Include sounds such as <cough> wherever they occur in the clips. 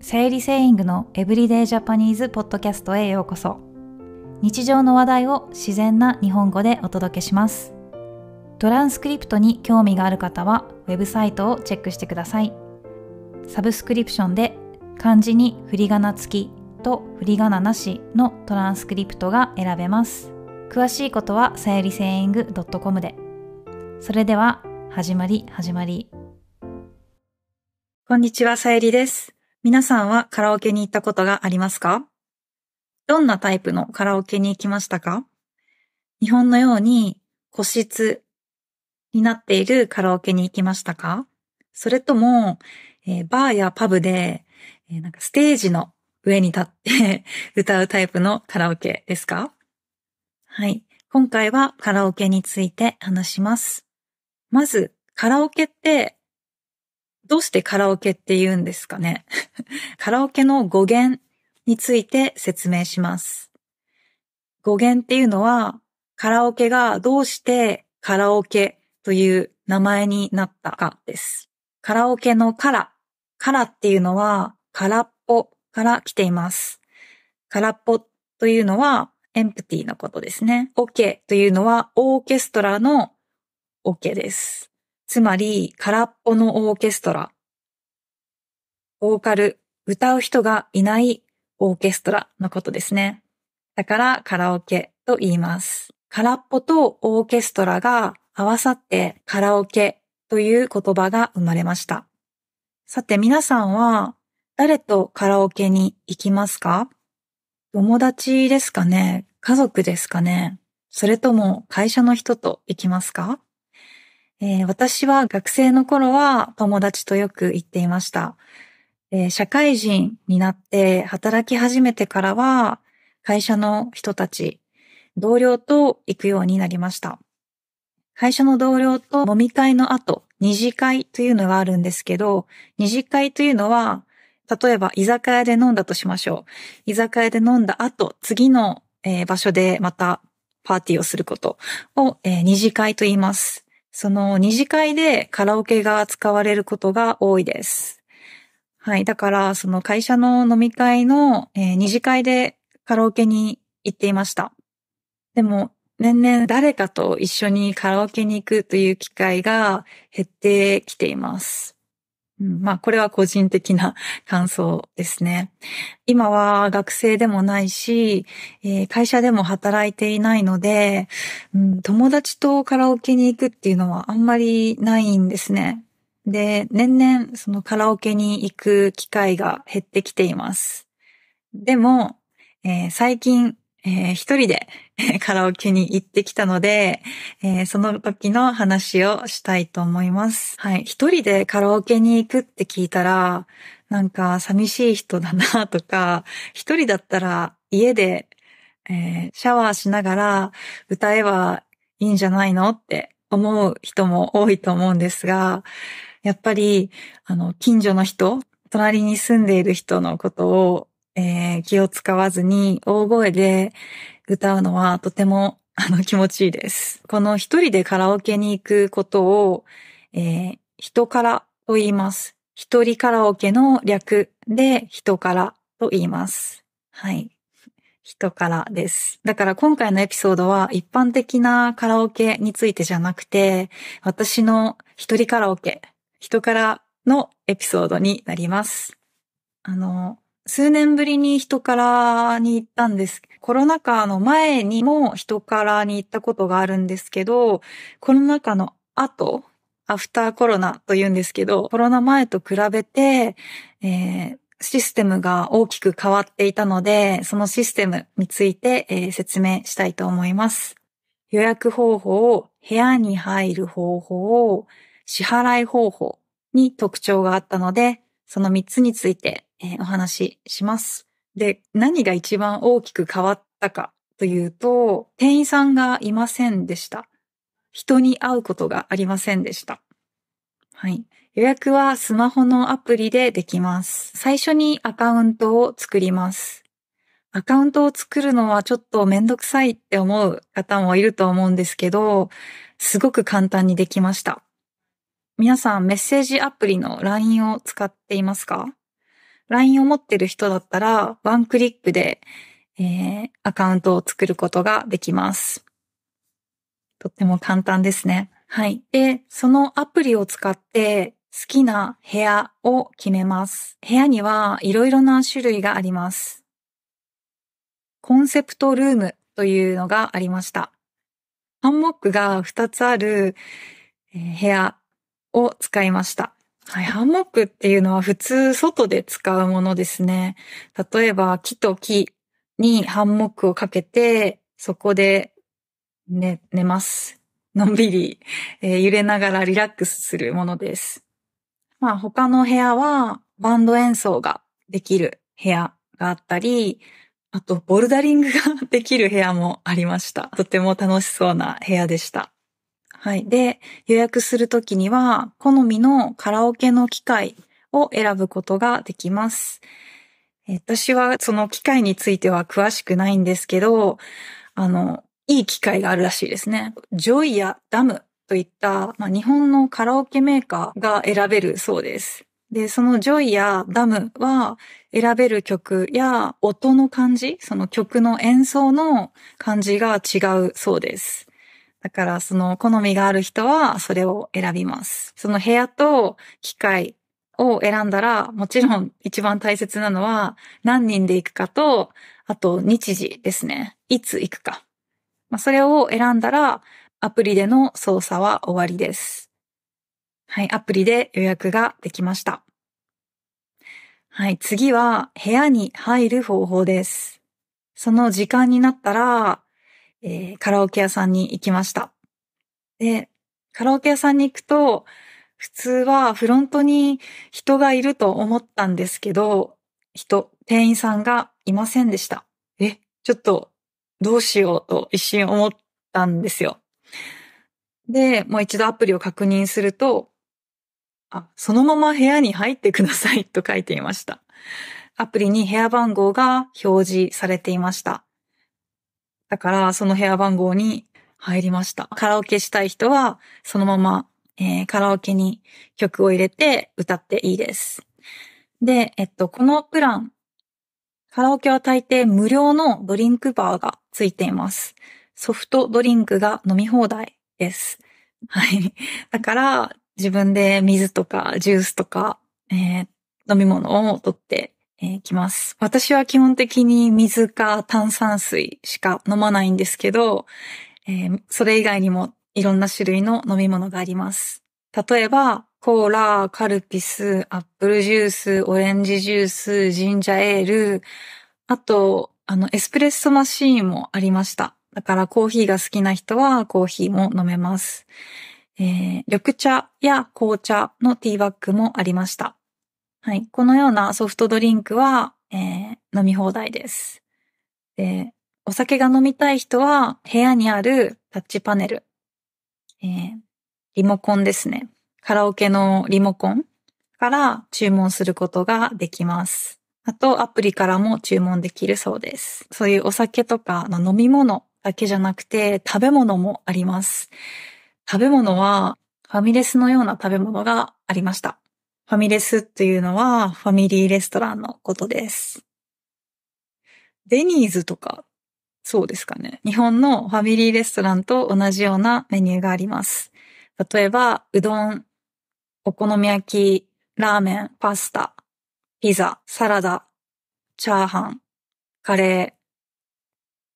生理セイングのエブリデイジャパニーズポッドキャストへようこそ日常の話題を自然な日本語でお届けしますトランスクリプトに興味がある方はウェブサイトをチェックしてくださいサブスクリプションで漢字に振り仮名付きと振り仮名なしのトランスクリプトが選べます詳しいことはさゆりセイング .com でそれでは始まり始まりこんにちはさゆりです皆さんはカラオケに行ったことがありますかどんなタイプのカラオケに行きましたか日本のように個室になっているカラオケに行きましたかそれとも、えー、バーやパブで、えー、なんかステージの上に立って <laughs> 歌うタイプのカラオケですかはい。今回はカラオケについて話します。まず、カラオケってどうしてカラオケって言うんですかね <laughs> カラオケの語源について説明します。語源っていうのは、カラオケがどうしてカラオケという名前になったかです。カラオケのカラ、カラっていうのは空っぽから来ています。空っぽというのはエンプティのことですね。オケというのはオーケストラのオケです。つまり空っぽのオーケストラ。ボーカル、歌う人がいないオーケストラのことですね。だからカラオケと言います。空っぽとオーケストラが合わさってカラオケという言葉が生まれました。さて皆さんは誰とカラオケに行きますか友達ですかね家族ですかねそれとも会社の人と行きますかえー、私は学生の頃は友達とよく行っていました。えー、社会人になって働き始めてからは、会社の人たち、同僚と行くようになりました。会社の同僚と飲み会の後、二次会というのがあるんですけど、二次会というのは、例えば居酒屋で飲んだとしましょう。居酒屋で飲んだ後、次の、えー、場所でまたパーティーをすることを、えー、二次会と言います。その二次会でカラオケが使われることが多いです。はい。だから、その会社の飲み会の、えー、二次会でカラオケに行っていました。でも、年々誰かと一緒にカラオケに行くという機会が減ってきています。まあこれは個人的な感想ですね。今は学生でもないし、えー、会社でも働いていないので、うん、友達とカラオケに行くっていうのはあんまりないんですね。で、年々そのカラオケに行く機会が減ってきています。でも、えー、最近えー、一人でカラオケに行ってきたので、えー、その時の話をしたいと思います。はい。一人でカラオケに行くって聞いたら、なんか寂しい人だなとか、一人だったら家で、えー、シャワーしながら歌えばいいんじゃないのって思う人も多いと思うんですが、やっぱり、あの、近所の人、隣に住んでいる人のことをえー、気を使わずに大声で歌うのはとても <laughs> あの気持ちいいです。この一人でカラオケに行くことを、えー、人からと言います。一人カラオケの略で人からと言います。はい。人からです。だから今回のエピソードは一般的なカラオケについてじゃなくて、私の一人カラオケ、人からのエピソードになります。あの、数年ぶりに人からに行ったんです。コロナ禍の前にも人からに行ったことがあるんですけど、コロナ禍の後、アフターコロナと言うんですけど、コロナ前と比べて、えー、システムが大きく変わっていたので、そのシステムについて、えー、説明したいと思います。予約方法、部屋に入る方法、支払い方法に特徴があったので、その3つについてえー、お話しします。で、何が一番大きく変わったかというと、店員さんがいませんでした。人に会うことがありませんでした。はい。予約はスマホのアプリでできます。最初にアカウントを作ります。アカウントを作るのはちょっとめんどくさいって思う方もいると思うんですけど、すごく簡単にできました。皆さんメッセージアプリの LINE を使っていますか LINE を持ってる人だったら、ワンクリックで、えー、アカウントを作ることができます。とっても簡単ですね。はい。で、そのアプリを使って、好きな部屋を決めます。部屋にはいろいろな種類があります。コンセプトルームというのがありました。ハンモックが2つある部屋を使いました。はい、ハンモックっていうのは普通外で使うものですね。例えば木と木にハンモックをかけて、そこで寝、寝ます。のんびり、えー、揺れながらリラックスするものです。まあ他の部屋はバンド演奏ができる部屋があったり、あとボルダリングができる部屋もありました。とても楽しそうな部屋でした。はい。で、予約するときには、好みのカラオケの機械を選ぶことができます。私はその機械については詳しくないんですけど、あの、いい機械があるらしいですね。ジョイやダムといった、まあ、日本のカラオケメーカーが選べるそうです。で、そのジョイやダムは選べる曲や音の感じ、その曲の演奏の感じが違うそうです。だから、その好みがある人はそれを選びます。その部屋と機械を選んだら、もちろん一番大切なのは何人で行くかと、あと日時ですね。いつ行くか。まあ、それを選んだら、アプリでの操作は終わりです。はい、アプリで予約ができました。はい、次は部屋に入る方法です。その時間になったら、えー、カラオケ屋さんに行きました。で、カラオケ屋さんに行くと、普通はフロントに人がいると思ったんですけど、人、店員さんがいませんでした。え、ちょっとどうしようと一瞬思ったんですよ。で、もう一度アプリを確認すると、あ、そのまま部屋に入ってくださいと書いていました。アプリに部屋番号が表示されていました。だから、その部屋番号に入りました。カラオケしたい人は、そのまま、えー、カラオケに曲を入れて歌っていいです。で、えっと、このプラン、カラオケは大抵無料のドリンクバーがついています。ソフトドリンクが飲み放題です。はい。だから、自分で水とかジュースとか、えー、飲み物を取ってえー、きます。私は基本的に水か炭酸水しか飲まないんですけど、えー、それ以外にもいろんな種類の飲み物があります。例えば、コーラ、カルピス、アップルジュース、オレンジジュース、ジンジャーエール、あと、あの、エスプレッソマシーンもありました。だからコーヒーが好きな人はコーヒーも飲めます。えー、緑茶や紅茶のティーバッグもありました。はい。このようなソフトドリンクは、えー、飲み放題です。で、お酒が飲みたい人は、部屋にあるタッチパネル、えー、リモコンですね。カラオケのリモコンから注文することができます。あと、アプリからも注文できるそうです。そういうお酒とかの飲み物だけじゃなくて、食べ物もあります。食べ物は、ファミレスのような食べ物がありました。ファミレスっていうのはファミリーレストランのことです。デニーズとか、そうですかね。日本のファミリーレストランと同じようなメニューがあります。例えば、うどん、お好み焼き、ラーメン、パスタ、ピザ、サラダ、チャーハン、カレー。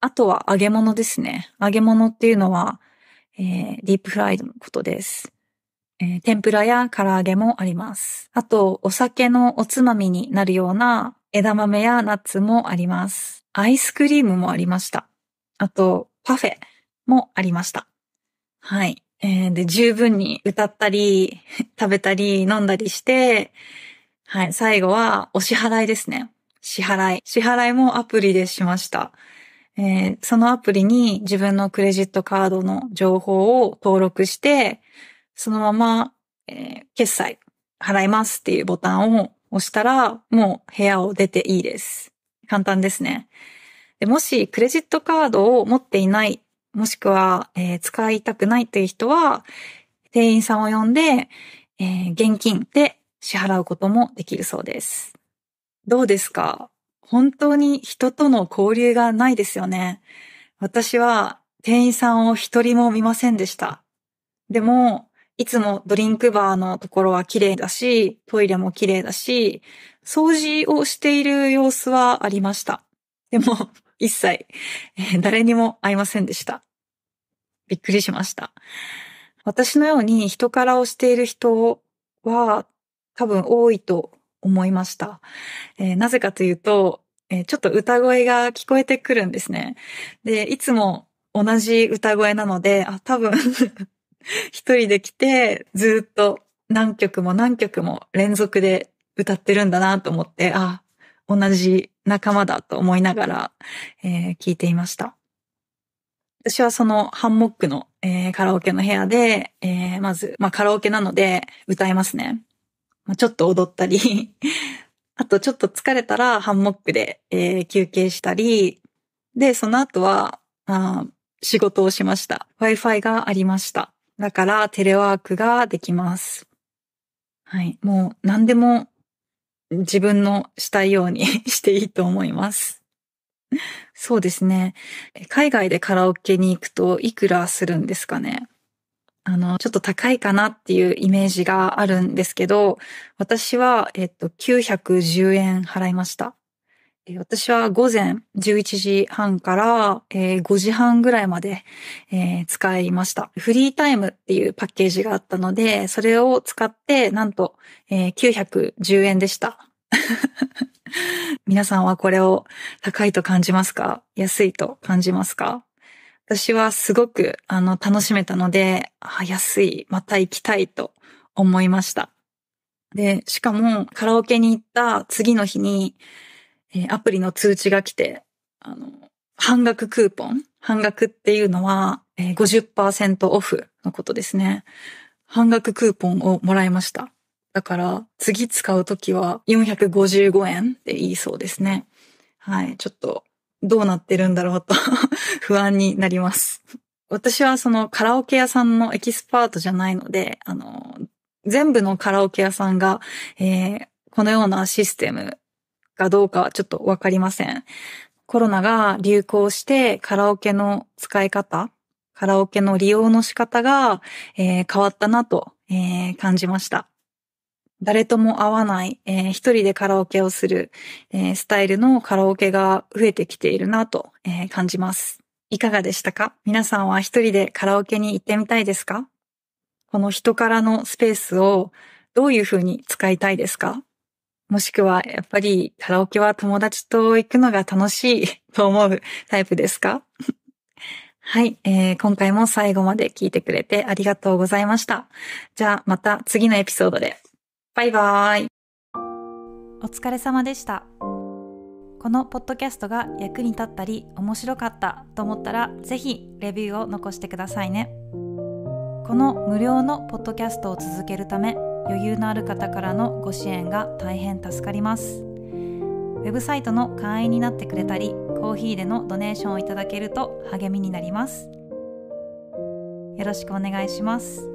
あとは揚げ物ですね。揚げ物っていうのは、えー、ディープフライドのことです。えー、天ぷらや唐揚げもあります。あと、お酒のおつまみになるような枝豆やナッツもあります。アイスクリームもありました。あと、パフェもありました。はい。えー、で、十分に歌ったり、<laughs> 食べたり、飲んだりして、はい、最後はお支払いですね。支払い。支払いもアプリでしました。えー、そのアプリに自分のクレジットカードの情報を登録して、そのまま、えー、決済払いますっていうボタンを押したら、もう部屋を出ていいです。簡単ですね。でもし、クレジットカードを持っていない、もしくは、えー、使いたくないという人は、店員さんを呼んで、えー、現金で支払うこともできるそうです。どうですか本当に人との交流がないですよね。私は店員さんを一人も見ませんでした。でも、いつもドリンクバーのところは綺麗だし、トイレも綺麗だし、掃除をしている様子はありました。でも、<laughs> 一切、誰にも会いませんでした。びっくりしました。私のように人からをしている人は多分多いと思いました。えー、なぜかというと、えー、ちょっと歌声が聞こえてくるんですね。で、いつも同じ歌声なので、あ、多分 <laughs> <laughs> 一人で来て、ずっと何曲も何曲も連続で歌ってるんだなと思って、あ、同じ仲間だと思いながら、えー、聞いていました。私はそのハンモックの、えー、カラオケの部屋で、えー、まず、まあ、カラオケなので歌いますね。まあ、ちょっと踊ったり <laughs> あとちょっと疲れたらハンモックで、えー、休憩したり、で、その後は、あ、仕事をしました。Wi-Fi がありました。だからテレワークができます。はい。もう何でも自分のしたいように <laughs> していいと思います。そうですね。海外でカラオケに行くといくらするんですかねあの、ちょっと高いかなっていうイメージがあるんですけど、私は、えっと、910円払いました。私は午前11時半から、え5時半ぐらいまで、使いました。フリータイムっていうパッケージがあったので、それを使ってなんと、えー、910円でした。<laughs> 皆さんはこれを高いと感じますか安いと感じますか私はすごくあの楽しめたので、安い、また行きたいと思いました。で、しかもカラオケに行った次の日に、えー、アプリの通知が来て、あの、半額クーポン半額っていうのは、えー、50%オフのことですね。半額クーポンをもらいました。だから、次使うときは455円って言いそうですね。はい。ちょっと、どうなってるんだろうと <laughs> 不安になります。私はそのカラオケ屋さんのエキスパートじゃないので、あの、全部のカラオケ屋さんが、えー、このようなシステムかどうかはちょっとわかりません。コロナが流行してカラオケの使い方、カラオケの利用の仕方が、えー、変わったなと、えー、感じました。誰とも会わない、えー、一人でカラオケをする、えー、スタイルのカラオケが増えてきているなと、えー、感じます。いかがでしたか皆さんは一人でカラオケに行ってみたいですかこの人からのスペースをどういうふうに使いたいですかもしくは、やっぱりカラオケは友達と行くのが楽しい <laughs> と思うタイプですか <laughs> はい、えー、今回も最後まで聞いてくれてありがとうございました。じゃあまた次のエピソードで。バイバーイ。お疲れ様でした。このポッドキャストが役に立ったり面白かったと思ったら是非レビューを残してくださいね。この無料のポッドキャストを続けるため余裕のある方からのご支援が大変助かります。ウェブサイトの会員になってくれたり、コーヒーでのドネーションをいただけると励みになります。よろしくお願いします。